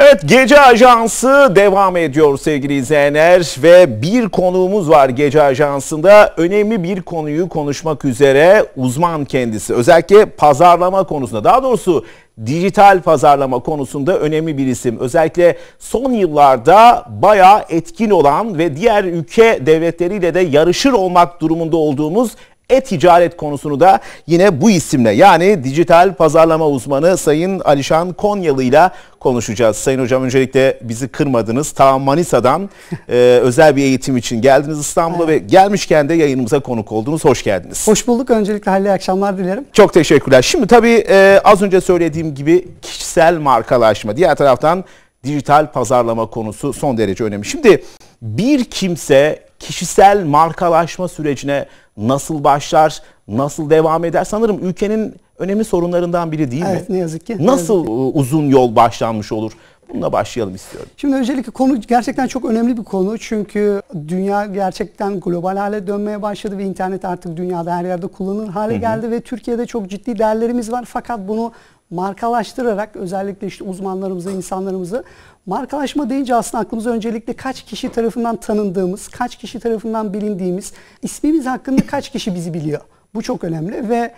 Evet Gece Ajansı devam ediyor sevgili izleyenler ve bir konuğumuz var Gece Ajansı'nda. Önemli bir konuyu konuşmak üzere uzman kendisi. Özellikle pazarlama konusunda daha doğrusu dijital pazarlama konusunda önemli bir isim. Özellikle son yıllarda bayağı etkin olan ve diğer ülke devletleriyle de yarışır olmak durumunda olduğumuz e-ticaret konusunu da yine bu isimle yani dijital pazarlama uzmanı Sayın Alişan Konyalı ile konuşacağız. Sayın Hocam öncelikle bizi kırmadınız. Ta Manisa'dan e, özel bir eğitim için geldiniz İstanbul'a evet. ve gelmişken de yayınımıza konuk oldunuz. Hoş geldiniz. Hoş bulduk. Öncelikle hayırlı akşamlar dilerim. Çok teşekkürler. Şimdi tabii e, az önce söylediğim gibi kişisel markalaşma. Diğer taraftan dijital pazarlama konusu son derece önemli. Şimdi bir kimse kişisel markalaşma sürecine nasıl başlar, nasıl devam eder? Sanırım ülkenin önemli sorunlarından biri değil evet, mi? ne yazık ki. Nasıl yazık ki. E, uzun yol başlanmış olur? Bununla başlayalım istiyorum. Şimdi öncelikle konu gerçekten çok önemli bir konu. Çünkü dünya gerçekten global hale dönmeye başladı ve internet artık dünyada her yerde kullanılır hale hı hı. geldi ve Türkiye'de çok ciddi değerlerimiz var fakat bunu markalaştırarak özellikle işte uzmanlarımızı, insanlarımızı Markalaşma deyince aslında aklımıza öncelikle kaç kişi tarafından tanındığımız, kaç kişi tarafından bilindiğimiz, ismimiz hakkında kaç kişi bizi biliyor. Bu çok önemli ve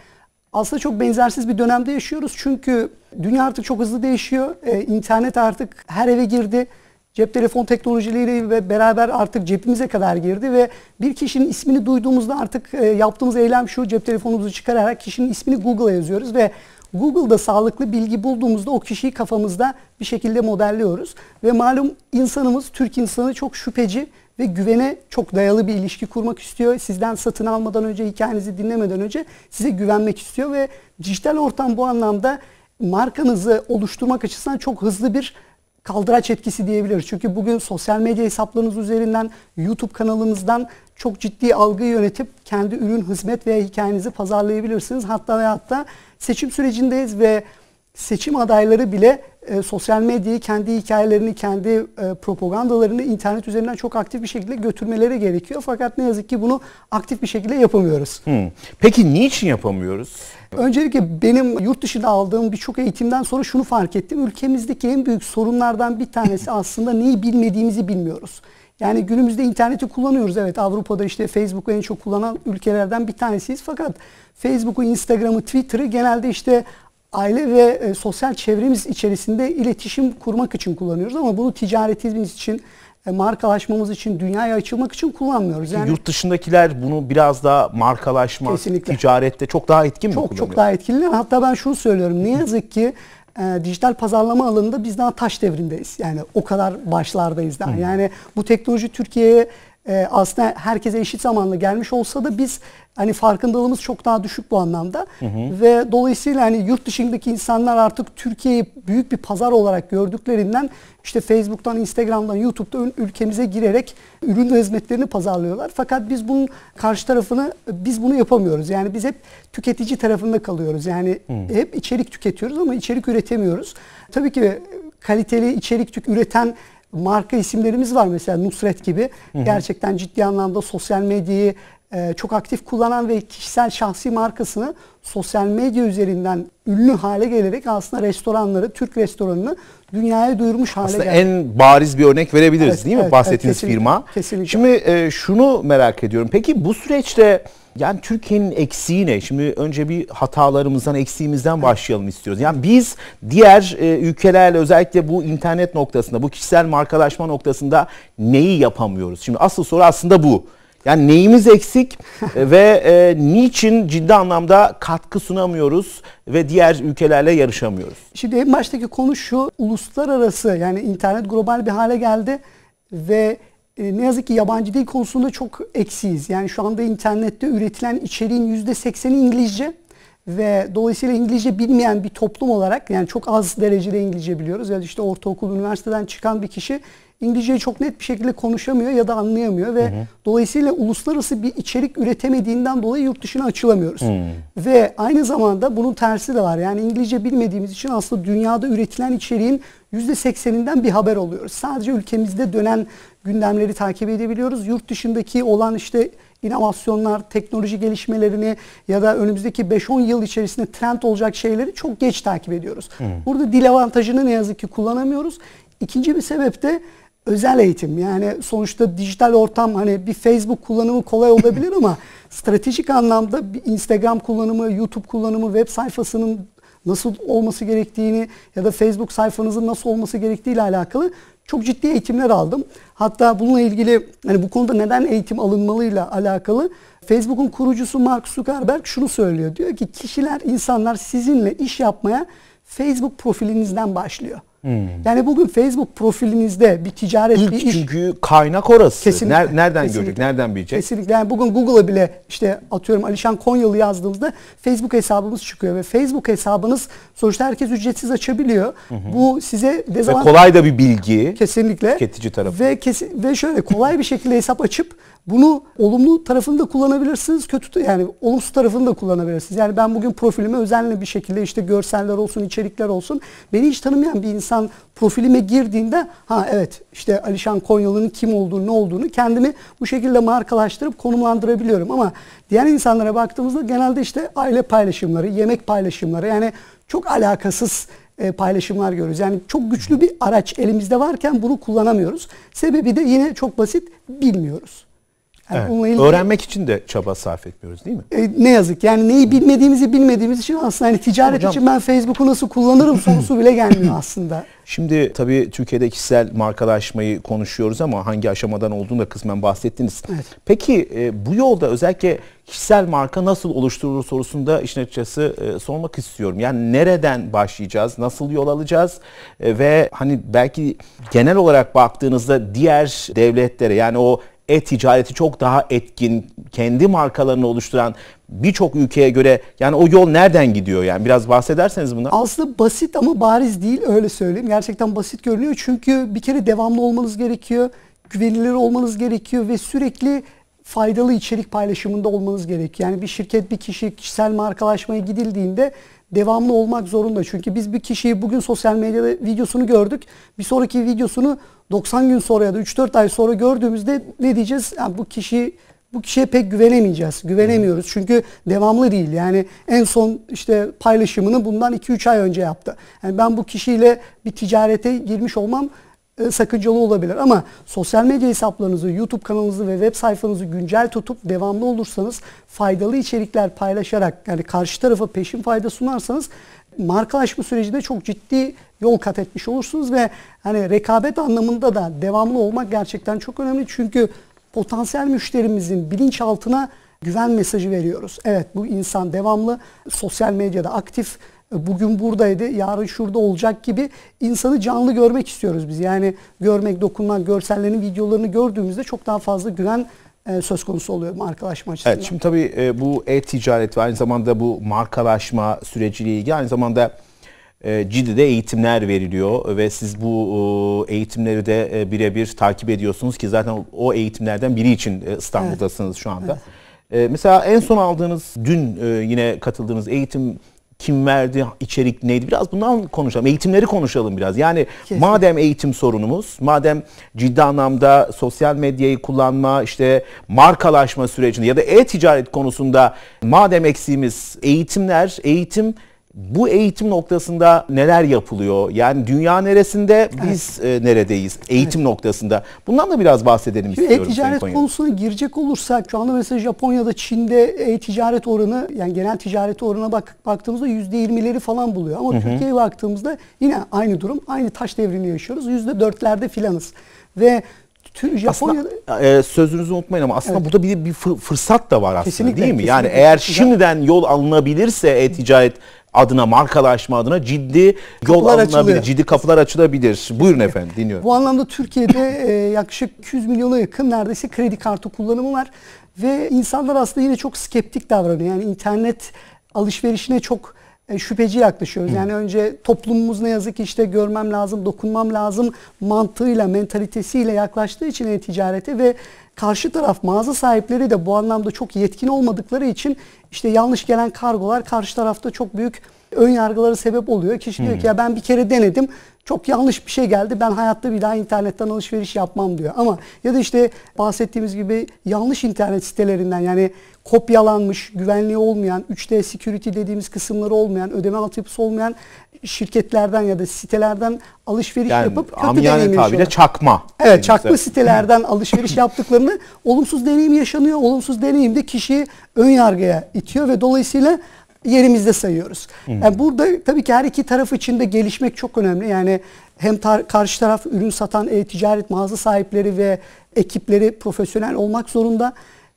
aslında çok benzersiz bir dönemde yaşıyoruz çünkü dünya artık çok hızlı değişiyor. Ee, internet artık her eve girdi. Cep telefon teknolojileri ve beraber artık cepimize kadar girdi ve bir kişinin ismini duyduğumuzda artık e, yaptığımız eylem şu cep telefonumuzu çıkararak kişinin ismini Google'a yazıyoruz ve Google'da sağlıklı bilgi bulduğumuzda o kişiyi kafamızda bir şekilde modelliyoruz. Ve malum insanımız, Türk insanı çok şüpheci ve güvene çok dayalı bir ilişki kurmak istiyor. Sizden satın almadan önce, hikayenizi dinlemeden önce size güvenmek istiyor ve dijital ortam bu anlamda markanızı oluşturmak açısından çok hızlı bir kaldıraç etkisi diyebiliriz. Çünkü bugün sosyal medya hesaplarınız üzerinden, YouTube kanalımızdan çok ciddi algı yönetip kendi ürün, hizmet veya hikayenizi pazarlayabilirsiniz. Hatta ve hatta seçim sürecindeyiz ve seçim adayları bile e, sosyal medyayı, kendi hikayelerini, kendi e, propagandalarını internet üzerinden çok aktif bir şekilde götürmeleri gerekiyor. Fakat ne yazık ki bunu aktif bir şekilde yapamıyoruz. Hmm. Peki niçin yapamıyoruz? Öncelikle benim yurt dışında aldığım birçok eğitimden sonra şunu fark ettim. Ülkemizdeki en büyük sorunlardan bir tanesi aslında neyi bilmediğimizi bilmiyoruz. Yani günümüzde interneti kullanıyoruz. Evet Avrupa'da işte Facebook'u en çok kullanan ülkelerden bir tanesiyiz. Fakat Facebook'u, Instagram'ı, Twitter'ı genelde işte aile ve e, sosyal çevremiz içerisinde iletişim kurmak için kullanıyoruz ama bunu ticaretimiz için e, markalaşmamız için, dünyaya açılmak için kullanmıyoruz. Yani yurt dışındakiler bunu biraz daha markalaşma, kesinlikle. ticarette çok daha etkin çok, Çok daha etkili. Hatta ben şunu söylüyorum. Ne yazık ki e, dijital pazarlama alanında biz daha taş devrindeyiz. Yani o kadar başlardayız daha. Hı. Yani bu teknoloji Türkiye'ye e, aslında herkese eşit zamanlı gelmiş olsa da biz hani farkındalığımız çok daha düşük bu anlamda. Hı hı. Ve dolayısıyla hani yurt dışındaki insanlar artık Türkiye'yi büyük bir pazar olarak gördüklerinden işte Facebook'tan, Instagram'dan, YouTube'da ülkemize girerek ürün ve hizmetlerini pazarlıyorlar. Fakat biz bunun karşı tarafını biz bunu yapamıyoruz. Yani biz hep tüketici tarafında kalıyoruz. Yani hı. hep içerik tüketiyoruz ama içerik üretemiyoruz. Tabii ki e, kaliteli içerik üreten marka isimlerimiz var mesela Nusret gibi. Hı-hı. Gerçekten ciddi anlamda sosyal medyayı e, çok aktif kullanan ve kişisel şahsi markasını sosyal medya üzerinden ünlü hale gelerek aslında restoranları, Türk restoranını dünyaya duyurmuş hale aslında geldi. en bariz bir örnek verebiliriz evet, değil mi evet, bahsettiğiniz evet, kesinlikle, firma? Kesinlikle. Şimdi e, şunu merak ediyorum. Peki bu süreçte yani Türkiye'nin eksiği ne? Şimdi önce bir hatalarımızdan, eksiğimizden başlayalım istiyoruz. Yani biz diğer e, ülkelerle özellikle bu internet noktasında, bu kişisel markalaşma noktasında neyi yapamıyoruz? Şimdi asıl soru aslında bu. Yani neyimiz eksik ve e, niçin ciddi anlamda katkı sunamıyoruz ve diğer ülkelerle yarışamıyoruz? Şimdi en baştaki konu şu, uluslararası yani internet global bir hale geldi ve e, ne yazık ki yabancı dil konusunda çok eksiyiz. Yani şu anda internette üretilen içeriğin %80'i İngilizce ve dolayısıyla İngilizce bilmeyen bir toplum olarak yani çok az derecede İngilizce biliyoruz. Yani işte ortaokul, üniversiteden çıkan bir kişi İngilizceyi çok net bir şekilde konuşamıyor ya da anlayamıyor ve hı hı. dolayısıyla uluslararası bir içerik üretemediğinden dolayı yurt dışına açılamıyoruz. Hı. Ve aynı zamanda bunun tersi de var. Yani İngilizce bilmediğimiz için aslında dünyada üretilen içeriğin %80'inden bir haber oluyoruz. Sadece ülkemizde dönen gündemleri takip edebiliyoruz. Yurt dışındaki olan işte inovasyonlar, teknoloji gelişmelerini ya da önümüzdeki 5-10 yıl içerisinde trend olacak şeyleri çok geç takip ediyoruz. Hmm. Burada dil avantajını ne yazık ki kullanamıyoruz. İkinci bir sebep de özel eğitim. Yani sonuçta dijital ortam hani bir Facebook kullanımı kolay olabilir ama stratejik anlamda bir Instagram kullanımı, YouTube kullanımı, web sayfasının nasıl olması gerektiğini ya da Facebook sayfanızın nasıl olması gerektiği ile alakalı çok ciddi eğitimler aldım. Hatta bununla ilgili hani bu konuda neden eğitim alınmalıyla alakalı Facebook'un kurucusu Mark Zuckerberg şunu söylüyor. Diyor ki kişiler, insanlar sizinle iş yapmaya Facebook profilinizden başlıyor. Hmm. Yani bugün Facebook profilinizde bir ticaret İlk bir iş. çünkü kaynak orası. Kesinlikle. Ner, nereden kesinlikle. görecek? Nereden bilecek? Kesinlikle. Yani bugün Google'a bile işte atıyorum Alişan Konyalı yazdığımızda Facebook hesabımız çıkıyor ve Facebook hesabınız sonuçta herkes ücretsiz açabiliyor. Hı hı. Bu size ve Kolay da bir bilgi. Kesinlikle. Tüketici tarafı. Ve kesin ve şöyle kolay bir şekilde hesap açıp bunu olumlu tarafını da kullanabilirsiniz, kötü yani olumsuz tarafını da kullanabilirsiniz. Yani ben bugün profilime özenli bir şekilde işte görseller olsun, içerikler olsun. Beni hiç tanımayan bir insan profilime girdiğinde ha evet işte Alişan Konyalı'nın kim olduğunu, ne olduğunu kendimi bu şekilde markalaştırıp konumlandırabiliyorum. Ama diğer insanlara baktığımızda genelde işte aile paylaşımları, yemek paylaşımları yani çok alakasız e, paylaşımlar görüyoruz. Yani çok güçlü bir araç elimizde varken bunu kullanamıyoruz. Sebebi de yine çok basit bilmiyoruz. Yani evet. onunla ilgili... Öğrenmek için de çaba sarf etmiyoruz değil mi? E, ne yazık yani neyi bilmediğimizi bilmediğimiz için aslında hani ticaret Hocam, için ben Facebook'u nasıl kullanırım sorusu bile gelmiyor aslında. Şimdi tabii Türkiye'de kişisel markalaşmayı konuşuyoruz ama hangi aşamadan olduğunu da kısmen bahsettiniz. Evet. Peki e, bu yolda özellikle kişisel marka nasıl oluşturulur sorusunda işin açıkçası e, sormak istiyorum. Yani nereden başlayacağız, nasıl yol alacağız e, ve hani belki genel olarak baktığınızda diğer devletlere yani o e-ticareti çok daha etkin, kendi markalarını oluşturan birçok ülkeye göre yani o yol nereden gidiyor yani biraz bahsederseniz bundan. Aslında basit ama bariz değil öyle söyleyeyim. Gerçekten basit görünüyor çünkü bir kere devamlı olmanız gerekiyor, güvenilir olmanız gerekiyor ve sürekli faydalı içerik paylaşımında olmanız gerekiyor. Yani bir şirket bir kişi kişisel markalaşmaya gidildiğinde devamlı olmak zorunda. Çünkü biz bir kişiyi bugün sosyal medyada videosunu gördük. Bir sonraki videosunu 90 gün sonra ya da 3-4 ay sonra gördüğümüzde ne diyeceğiz? Yani bu kişi bu kişiye pek güvenemeyeceğiz. Güvenemiyoruz. Çünkü devamlı değil. Yani en son işte paylaşımını bundan 2-3 ay önce yaptı. Yani ben bu kişiyle bir ticarete girmiş olmam e, sakıncalı olabilir. Ama sosyal medya hesaplarınızı, YouTube kanalınızı ve web sayfanızı güncel tutup devamlı olursanız faydalı içerikler paylaşarak yani karşı tarafa peşin fayda sunarsanız markalaşma sürecinde çok ciddi yol kat etmiş olursunuz ve hani rekabet anlamında da devamlı olmak gerçekten çok önemli. Çünkü potansiyel müşterimizin bilinçaltına güven mesajı veriyoruz. Evet bu insan devamlı sosyal medyada aktif, bugün buradaydı, yarın şurada olacak gibi insanı canlı görmek istiyoruz biz. Yani görmek, dokunmak, görsellerini, videolarını gördüğümüzde çok daha fazla güven e, söz konusu oluyor markalaşma açısından. Evet, şimdi tabii e, bu e-ticaret ve aynı zamanda bu markalaşma süreciyle ilgili aynı zamanda e, Cidde'de eğitimler veriliyor ve siz bu eğitimleri de birebir takip ediyorsunuz ki zaten o eğitimlerden biri için İstanbul'dasınız evet. şu anda. Evet. Mesela en son aldığınız, dün yine katıldığınız eğitim kim verdi, içerik neydi biraz bundan konuşalım. Eğitimleri konuşalım biraz. Yani Kesinlikle. madem eğitim sorunumuz, madem ciddi anlamda sosyal medyayı kullanma, işte markalaşma sürecinde ya da e-ticaret konusunda madem eksiğimiz eğitimler, eğitim bu eğitim noktasında neler yapılıyor? Yani dünya neresinde biz evet. e, neredeyiz? Eğitim evet. noktasında. Bundan da biraz bahsedelim istiyorum. E-ticaret konusuna girecek olursak şu anda mesela Japonya'da Çin'de e-ticaret oranı yani genel ticaret oranına bak, baktığımızda %20'leri falan buluyor. Ama Türkiye'ye baktığımızda yine aynı durum. Aynı taş devrini yaşıyoruz. %4'lerde filanız. Ve Tüm Japonya'da aslında, e, sözünüzü unutmayın ama aslında evet. burada bir bir fırsat da var aslında kesinlikle, değil mi? Kesinlikle. Yani eğer şimdiden yol alınabilirse e-ticaret adına, markalaşma adına ciddi yol kapılar alınabilir, açılıyor. ciddi kapılar açılabilir. Buyurun efendim dinliyorum. Bu anlamda Türkiye'de e, yaklaşık 200 milyona yakın neredeyse kredi kartı kullanımı var ve insanlar aslında yine çok skeptik davranıyor. Yani internet alışverişine çok e, şüpheci yaklaşıyoruz. Yani önce toplumumuz ne yazık ki işte görmem lazım, dokunmam lazım mantığıyla, mentalitesiyle yaklaştığı için e-ticarete ve Karşı taraf mağaza sahipleri de bu anlamda çok yetkin olmadıkları için işte yanlış gelen kargolar karşı tarafta çok büyük ön yargıları sebep oluyor. Kişi diyor ki hmm. ya ben bir kere denedim çok yanlış bir şey geldi ben hayatta bir daha internetten alışveriş yapmam diyor. Ama ya da işte bahsettiğimiz gibi yanlış internet sitelerinden yani kopyalanmış, güvenliği olmayan, 3D security dediğimiz kısımları olmayan, ödeme altyapısı olmayan şirketlerden ya da sitelerden alışveriş yani, yapıp kötü deneyim tabiyle çakma. Evet denizde. çakma sitelerden alışveriş yaptıklarını olumsuz deneyim yaşanıyor. Olumsuz deneyim de kişiyi ön yargıya itiyor ve dolayısıyla yerimizde sayıyoruz. Yani burada tabii ki her iki taraf için de gelişmek çok önemli. Yani hem tar- karşı taraf ürün satan e-ticaret mağaza sahipleri ve ekipleri profesyonel olmak zorunda.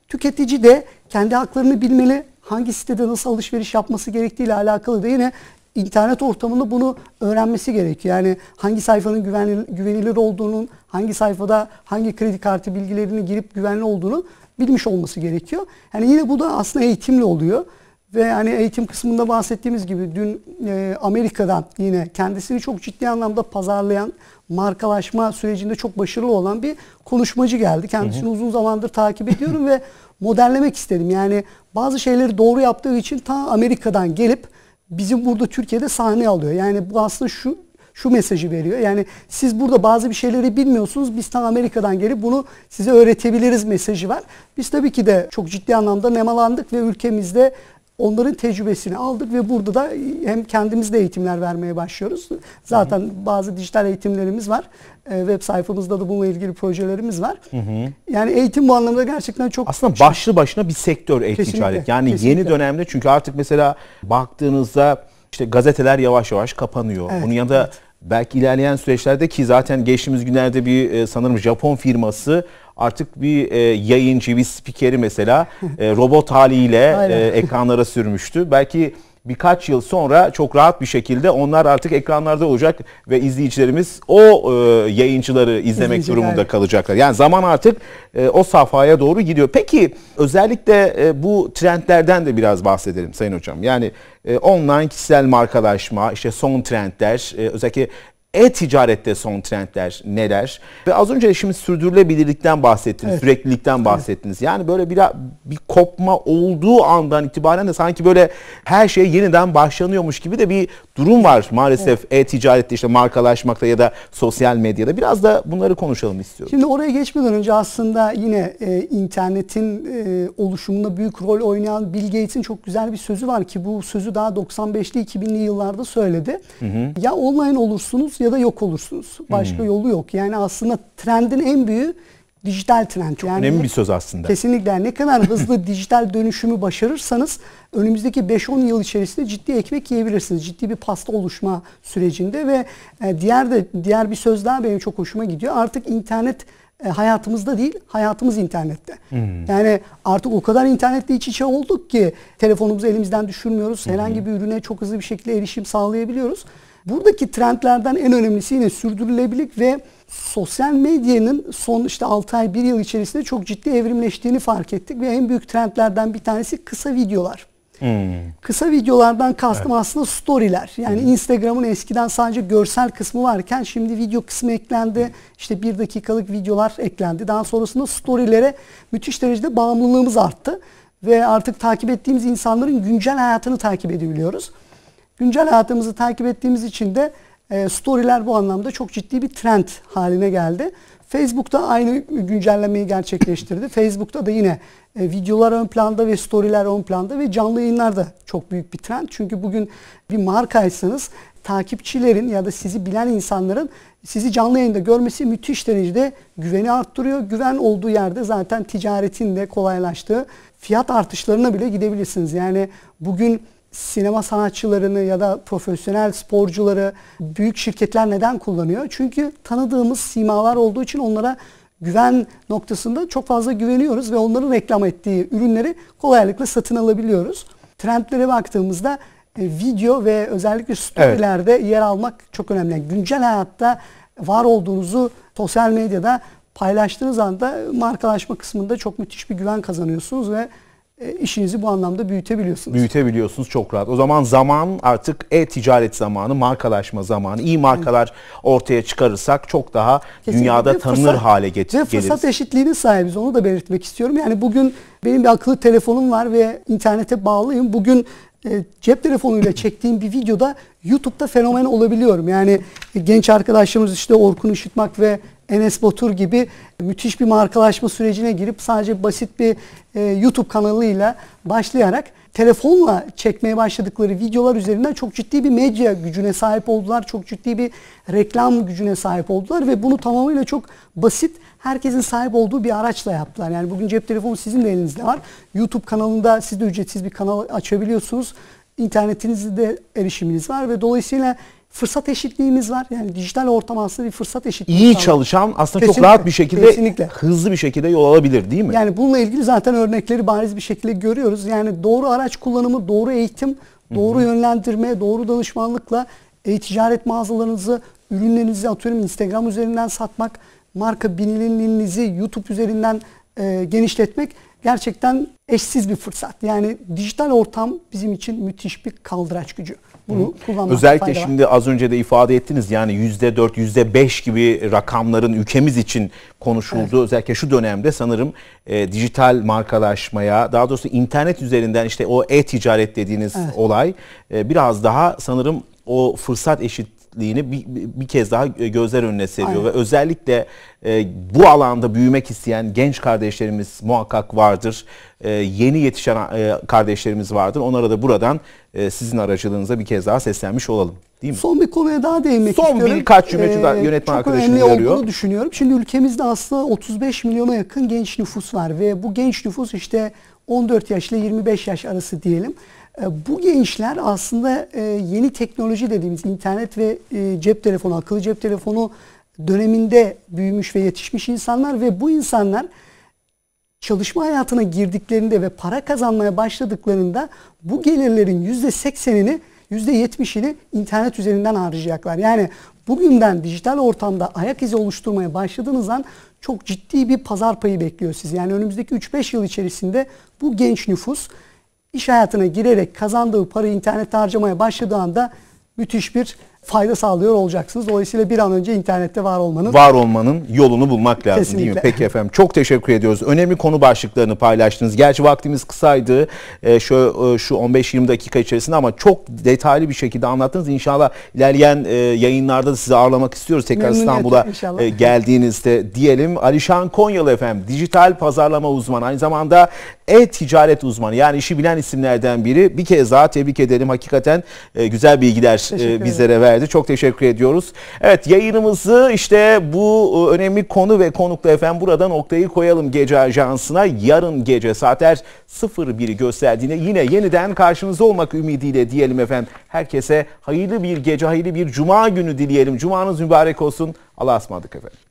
Tüketici de kendi haklarını bilmeli. Hangi sitede nasıl alışveriş yapması gerektiği ile alakalı da yine internet ortamında bunu öğrenmesi gerekiyor. Yani hangi sayfanın güvenilir, güvenilir olduğunun, hangi sayfada hangi kredi kartı bilgilerini girip güvenli olduğunu bilmiş olması gerekiyor. Yani yine bu da aslında eğitimli oluyor. Ve yani eğitim kısmında bahsettiğimiz gibi dün e, Amerika'dan yine kendisini çok ciddi anlamda pazarlayan, markalaşma sürecinde çok başarılı olan bir konuşmacı geldi. Kendisini hı hı. uzun zamandır takip ediyorum ve modellemek istedim. Yani bazı şeyleri doğru yaptığı için ta Amerika'dan gelip bizim burada Türkiye'de sahne alıyor. Yani bu aslında şu şu mesajı veriyor. Yani siz burada bazı bir şeyleri bilmiyorsunuz. Biz tam Amerika'dan gelip bunu size öğretebiliriz mesajı var. Biz tabii ki de çok ciddi anlamda nemalandık ve ülkemizde Onların tecrübesini aldık ve burada da hem kendimiz de eğitimler vermeye başlıyoruz. Zaten hı hı. bazı dijital eğitimlerimiz var. E, web sayfamızda da bununla ilgili projelerimiz var. Hı hı. Yani eğitim bu anlamda gerçekten çok... Aslında şey. başlı başına bir sektör eğitim Yani kesinlikle. yeni dönemde çünkü artık mesela baktığınızda işte gazeteler yavaş yavaş kapanıyor. Evet, Onun yanında evet. belki ilerleyen süreçlerde ki zaten geçtiğimiz günlerde bir e, sanırım Japon firması artık bir e, yayıncı, bir spikeri mesela e, robot haliyle e, ekranlara sürmüştü. Belki birkaç yıl sonra çok rahat bir şekilde onlar artık ekranlarda olacak ve izleyicilerimiz o e, yayıncıları izlemek İzleyiciler. durumunda kalacaklar. Yani zaman artık e, o safhaya doğru gidiyor. Peki özellikle e, bu trendlerden de biraz bahsedelim Sayın Hocam. Yani e, online kişisel markalaşma, işte son trendler, e, özellikle e-ticarette son trendler neler? Ve az önce şimdi sürdürülebilirlikten bahsettiniz, evet. süreklilikten bahsettiniz. Yani böyle bir, bir kopma olduğu andan itibaren de sanki böyle her şey yeniden başlanıyormuş gibi de bir durum var maalesef evet. e-ticarette işte markalaşmakta ya da sosyal medyada. Biraz da bunları konuşalım istiyorum. Şimdi oraya geçmeden önce aslında yine e, internetin e, oluşumunda büyük rol oynayan Bill Gates'in çok güzel bir sözü var ki bu sözü daha 95'li 2000'li yıllarda söyledi. Hı hı. Ya online olursunuz ya da yok olursunuz. Başka hmm. yolu yok. Yani aslında trendin en büyüğü dijital trend. Çok yani önemli bir söz aslında. Kesinlikle. Ne kadar hızlı dijital dönüşümü başarırsanız önümüzdeki 5-10 yıl içerisinde ciddi ekmek yiyebilirsiniz. Ciddi bir pasta oluşma sürecinde ve e, diğer de diğer bir söz daha benim çok hoşuma gidiyor. Artık internet e, hayatımızda değil, hayatımız internette. Hmm. Yani artık o kadar internette iç içe olduk ki telefonumuzu elimizden düşürmüyoruz. Herhangi bir ürüne çok hızlı bir şekilde erişim sağlayabiliyoruz. Buradaki trendlerden en önemlisi yine sürdürülebilik ve sosyal medyanın son işte 6 ay 1 yıl içerisinde çok ciddi evrimleştiğini fark ettik ve en büyük trendlerden bir tanesi kısa videolar. Hmm. Kısa videolardan kastım evet. aslında storyler. Yani hmm. Instagram'ın eskiden sadece görsel kısmı varken şimdi video kısmı eklendi. Hmm. İşte bir dakikalık videolar eklendi. Daha sonrasında storylere müthiş derecede bağımlılığımız arttı. Ve artık takip ettiğimiz insanların güncel hayatını takip edebiliyoruz. Güncel hayatımızı takip ettiğimiz için de e, storyler bu anlamda çok ciddi bir trend haline geldi. Facebook'ta aynı güncellemeyi gerçekleştirdi. Facebook'ta da yine e, videolar ön planda ve storyler ön planda ve canlı yayınlar da çok büyük bir trend. Çünkü bugün bir markaysanız takipçilerin ya da sizi bilen insanların sizi canlı yayında görmesi müthiş derecede güveni arttırıyor. Güven olduğu yerde zaten ticaretin de kolaylaştığı fiyat artışlarına bile gidebilirsiniz. Yani bugün sinema sanatçılarını ya da profesyonel sporcuları büyük şirketler neden kullanıyor? Çünkü tanıdığımız simalar olduğu için onlara güven noktasında çok fazla güveniyoruz ve onların reklam ettiği ürünleri kolaylıkla satın alabiliyoruz. Trendlere baktığımızda e, video ve özellikle storylerde evet. yer almak çok önemli. Yani güncel hayatta var olduğunuzu sosyal medyada paylaştığınız anda markalaşma kısmında çok müthiş bir güven kazanıyorsunuz ve e, işinizi bu anlamda büyütebiliyorsunuz. Büyütebiliyorsunuz çok rahat. O zaman zaman artık e-ticaret zamanı, markalaşma zamanı. İyi markalar ortaya çıkarırsak çok daha Kesinlikle dünyada tanınır fırsat, hale get- Ve fırsat eşitliğine sahibiz. Onu da belirtmek istiyorum. Yani bugün benim bir akıllı telefonum var ve internete bağlıyım. Bugün e, cep telefonuyla çektiğim bir videoda YouTube'da fenomen olabiliyorum. Yani genç arkadaşlarımız işte Orkun Işıtmak ve Enes Batur gibi müthiş bir markalaşma sürecine girip sadece basit bir e, YouTube kanalıyla başlayarak telefonla çekmeye başladıkları videolar üzerinden çok ciddi bir medya gücüne sahip oldular. Çok ciddi bir reklam gücüne sahip oldular ve bunu tamamıyla çok basit herkesin sahip olduğu bir araçla yaptılar. Yani bugün cep telefonu sizin de elinizde var. YouTube kanalında siz de ücretsiz bir kanal açabiliyorsunuz. İnternetinizde de erişiminiz var ve dolayısıyla fırsat eşitliğimiz var. Yani dijital ortam aslında bir fırsat eşitliği. İyi var. çalışan aslında kesinlikle, çok rahat bir şekilde kesinlikle. hızlı bir şekilde yol alabilir değil mi? Yani bununla ilgili zaten örnekleri bariz bir şekilde görüyoruz. Yani doğru araç kullanımı, doğru eğitim, doğru Hı-hı. yönlendirme, doğru danışmanlıkla e-ticaret mağazalarınızı, ürünlerinizi atıyorum Instagram üzerinden satmak marka bilinirliğinizi YouTube üzerinden e, genişletmek gerçekten eşsiz bir fırsat. Yani dijital ortam bizim için müthiş bir kaldıraç gücü. Bunu Hı. kullanmak Özellikle fayda var. şimdi az önce de ifade ettiniz yani %4, %5 gibi rakamların ülkemiz için konuşulduğu Evet. Özellikle şu dönemde sanırım e, dijital markalaşmaya daha doğrusu internet üzerinden işte o e-ticaret dediğiniz evet. olay e, biraz daha sanırım o fırsat eşit eksikliğini bir, bir kez daha gözler önüne seriyor Aynen. ve özellikle e, bu alanda büyümek isteyen genç kardeşlerimiz muhakkak vardır. E, yeni yetişen e, kardeşlerimiz vardır. Onlara da buradan e, sizin aracılığınıza bir kez daha seslenmiş olalım. Değil mi? Son bir konuya daha değinmek Son istiyorum. Son birkaç cümle ee, yönetmen arkadaşım uyarıyor. Çok önemli olduğunu düşünüyorum. Şimdi ülkemizde aslında 35 milyona yakın genç nüfus var ve bu genç nüfus işte 14 yaş ile 25 yaş arası diyelim. E, bu gençler aslında e, yeni teknoloji dediğimiz internet ve e, cep telefonu, akıllı cep telefonu döneminde büyümüş ve yetişmiş insanlar ve bu insanlar çalışma hayatına girdiklerinde ve para kazanmaya başladıklarında bu gelirlerin yüzde seksenini yüzde yetmişini internet üzerinden harcayacaklar. Yani bugünden dijital ortamda ayak izi oluşturmaya başladığınız an çok ciddi bir pazar payı bekliyor sizi. Yani önümüzdeki 3-5 yıl içerisinde bu genç nüfus iş hayatına girerek kazandığı parayı internette harcamaya başladığı anda müthiş bir fayda sağlıyor olacaksınız. Dolayısıyla bir an önce internette var olmanın var olmanın yolunu bulmak lazım Kesinlikle. değil mi? Peki efendim çok teşekkür ediyoruz. Önemli konu başlıklarını paylaştınız. Gerçi vaktimiz kısaydı. E, şu e, şu 15-20 dakika içerisinde ama çok detaylı bir şekilde anlattınız. İnşallah ilerleyen e, yayınlarda da sizi ağırlamak istiyoruz tekrar İstanbul'a e, geldiğinizde diyelim. Alişan Konyalı efendim dijital pazarlama uzmanı aynı zamanda e-ticaret uzmanı yani işi bilen isimlerden biri. Bir kez daha tebrik edelim. Hakikaten e, güzel bilgiler e, bizlere verdi verdi. Çok teşekkür ediyoruz. Evet yayınımızı işte bu e, önemli konu ve konukla efendim burada noktayı koyalım gece ajansına. Yarın gece saatler 01'i gösterdiğinde yine yeniden karşınızda olmak ümidiyle diyelim efendim. Herkese hayırlı bir gece, hayırlı bir cuma günü dileyelim. Cumanız mübarek olsun. Allah'a ısmarladık efendim.